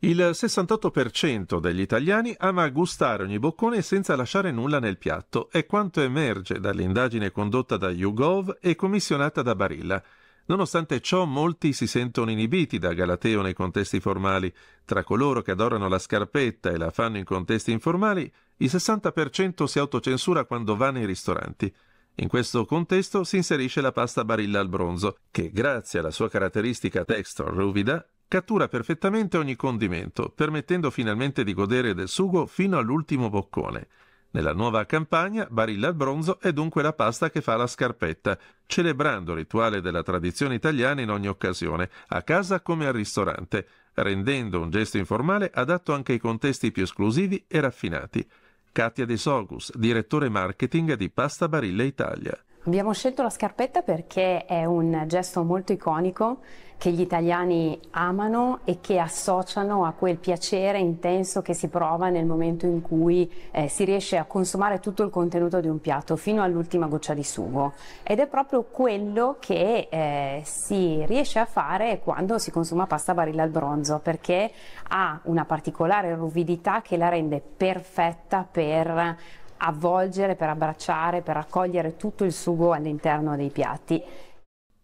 Il 68% degli italiani ama gustare ogni boccone senza lasciare nulla nel piatto, è quanto emerge dall'indagine condotta da YouGov e commissionata da Barilla. Nonostante ciò, molti si sentono inibiti da Galateo nei contesti formali. Tra coloro che adorano la scarpetta e la fanno in contesti informali, il 60% si autocensura quando va nei ristoranti. In questo contesto si inserisce la pasta Barilla al bronzo, che grazie alla sua caratteristica texture ruvida Cattura perfettamente ogni condimento, permettendo finalmente di godere del sugo fino all'ultimo boccone. Nella nuova campagna, Barilla al bronzo è dunque la pasta che fa la scarpetta, celebrando il rituale della tradizione italiana in ogni occasione, a casa come al ristorante, rendendo un gesto informale adatto anche ai contesti più esclusivi e raffinati. Katia De Sogus, direttore marketing di Pasta Barilla Italia. Abbiamo scelto la scarpetta perché è un gesto molto iconico che gli italiani amano e che associano a quel piacere intenso che si prova nel momento in cui eh, si riesce a consumare tutto il contenuto di un piatto fino all'ultima goccia di sugo. Ed è proprio quello che eh, si riesce a fare quando si consuma pasta barilla al bronzo perché ha una particolare ruvidità che la rende perfetta per avvolgere, per abbracciare, per raccogliere tutto il sugo all'interno dei piatti.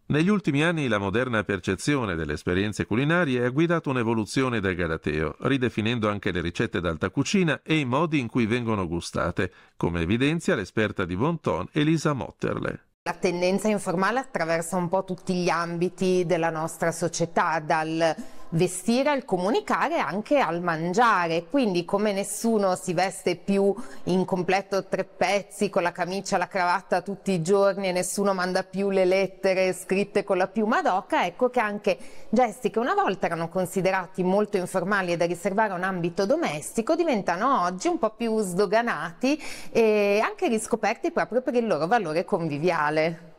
Negli ultimi anni la moderna percezione delle esperienze culinarie ha guidato un'evoluzione del galateo, ridefinendo anche le ricette d'alta cucina e i modi in cui vengono gustate, come evidenzia l'esperta di Bonton Elisa Motterle. La tendenza informale attraversa un po' tutti gli ambiti della nostra società, dal vestire, al comunicare e anche al mangiare. Quindi come nessuno si veste più in completo tre pezzi con la camicia, la cravatta tutti i giorni e nessuno manda più le lettere scritte con la piuma d'oca, ecco che anche gesti che una volta erano considerati molto informali e da riservare a un ambito domestico diventano oggi un po' più sdoganati e anche riscoperti proprio per il loro valore conviviale.